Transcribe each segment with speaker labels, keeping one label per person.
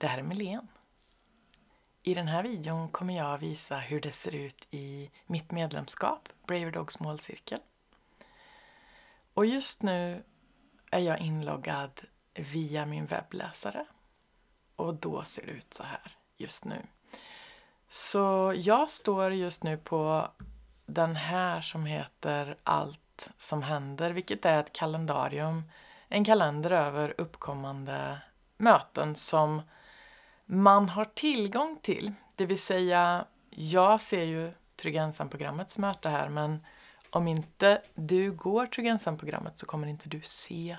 Speaker 1: Det här är Melén. I den här videon kommer jag visa hur det ser ut i mitt medlemskap, Braver Dogs målcirkel. Och just nu är jag inloggad via min webbläsare. Och då ser det ut så här just nu. Så jag står just nu på den här som heter Allt som händer, vilket är ett kalendarium, en kalender över uppkommande möten som man har tillgång till. Det vill säga, jag ser ju Trygg ensam-programmets möte här men om inte du går Trygg ensam-programmet så kommer inte du se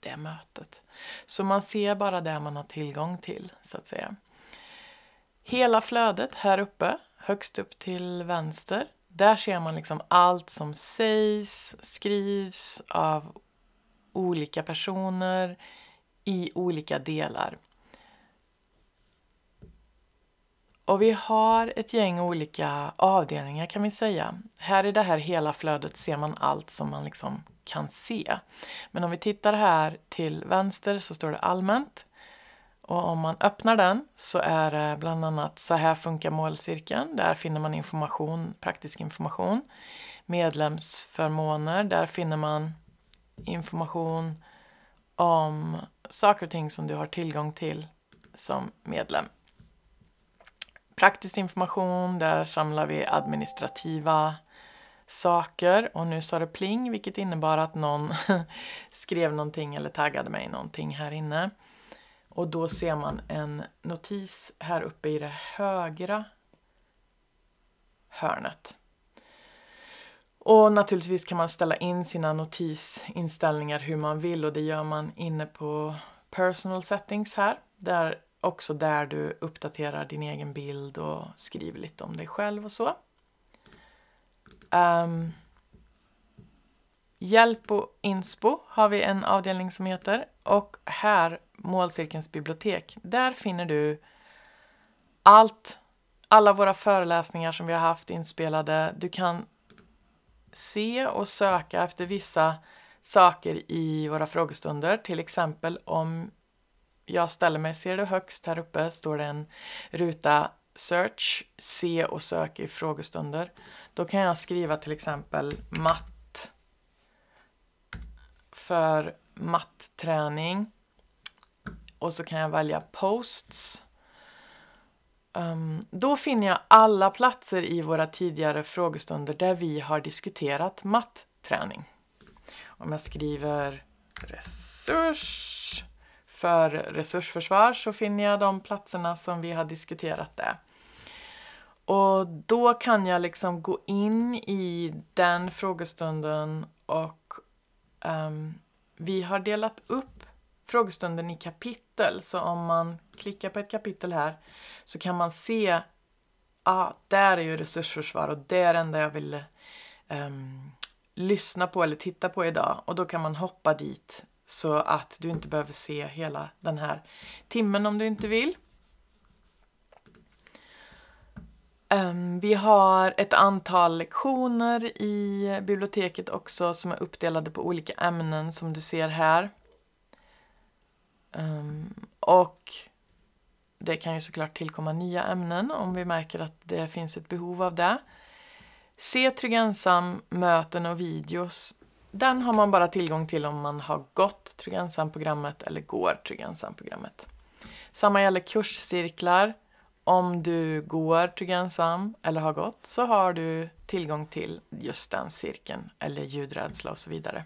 Speaker 1: det mötet. Så man ser bara det man har tillgång till, så att säga. Hela flödet här uppe, högst upp till vänster, där ser man liksom allt som sägs, skrivs av olika personer i olika delar. Och vi har ett gäng olika avdelningar kan vi säga. Här i det här hela flödet ser man allt som man liksom kan se. Men om vi tittar här till vänster så står det allmänt. Och om man öppnar den så är det bland annat Så här funkar målcirkeln. Där finner man information, praktisk information. Medlemsförmåner, där finner man information om saker och ting som du har tillgång till som medlem praktisk information, där samlar vi administrativa saker och nu sa det pling vilket innebar att någon skrev någonting eller taggade mig någonting här inne. Och då ser man en notis här uppe i det högra hörnet. Och naturligtvis kan man ställa in sina notisinställningar hur man vill och det gör man inne på personal settings här där också där du uppdaterar din egen bild och skriver lite om dig själv och så. Um, Hjälp och inspo har vi en avdelning som heter och här, Målcirkelns bibliotek, där finner du allt, alla våra föreläsningar som vi har haft inspelade. Du kan se och söka efter vissa saker i våra frågestunder, till exempel om jag ställer mig, ser du högst här uppe står det en ruta Search, se och sök i frågestunder. Då kan jag skriva till exempel matt för mattträning. Och så kan jag välja posts. Um, då finner jag alla platser i våra tidigare frågestunder där vi har diskuterat mattträning. Om jag skriver resurs för resursförsvar så finner jag de platserna som vi har diskuterat det. Och då kan jag liksom gå in i den frågestunden och um, vi har delat upp frågestunden i kapitel. Så om man klickar på ett kapitel här så kan man se ah, där är ju resursförsvar och det är det enda jag vill um, lyssna på eller titta på idag. Och då kan man hoppa dit så att du inte behöver se hela den här timmen om du inte vill. Ehm, vi har ett antal lektioner i biblioteket också som är uppdelade på olika ämnen som du ser här. Ehm, och det kan ju såklart tillkomma nya ämnen om vi märker att det finns ett behov av det. Se Trygg Ensam, möten och videos den har man bara tillgång till om man har gått Trygg ensam-programmet eller går Trygg ensam-programmet. Samma gäller kurscirklar. Om du går Trygg ensam eller har gått så har du tillgång till just den cirkeln eller ljudrädsla och så vidare.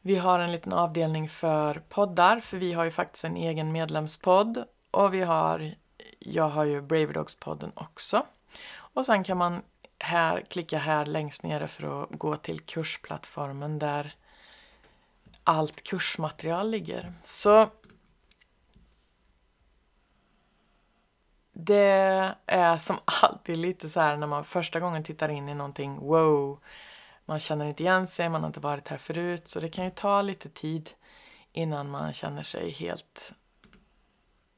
Speaker 1: Vi har en liten avdelning för poddar, för vi har ju faktiskt en egen medlemspodd och vi har, jag har ju Braver Dogs-podden också. Och sen kan man här, klicka här längst nere för att gå till kursplattformen där allt kursmaterial ligger. Så Det är som alltid lite så här när man första gången tittar in i någonting, wow! Man känner inte igen sig, man har inte varit här förut, så det kan ju ta lite tid innan man känner sig helt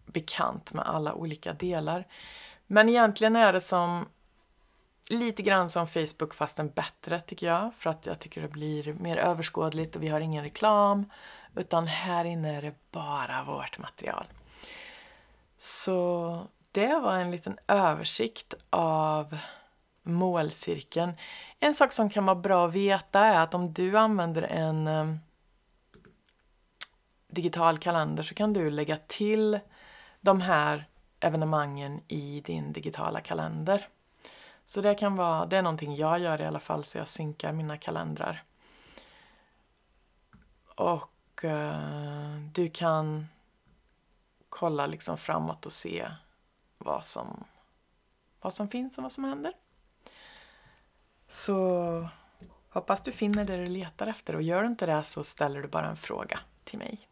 Speaker 1: bekant med alla olika delar. Men egentligen är det som lite grann som Facebook fast en bättre tycker jag. För att jag tycker det blir mer överskådligt och vi har ingen reklam. Utan här inne är det bara vårt material. Så det var en liten översikt av målcirkeln. En sak som kan vara bra att veta är att om du använder en eh, digital kalender så kan du lägga till de här evenemangen i din digitala kalender. Så det kan vara, det är någonting jag gör i alla fall så jag synkar mina kalendrar. Och eh, du kan kolla liksom framåt och se vad som, vad som finns och vad som händer. Så hoppas du finner det du letar efter och gör du inte det så ställer du bara en fråga till mig.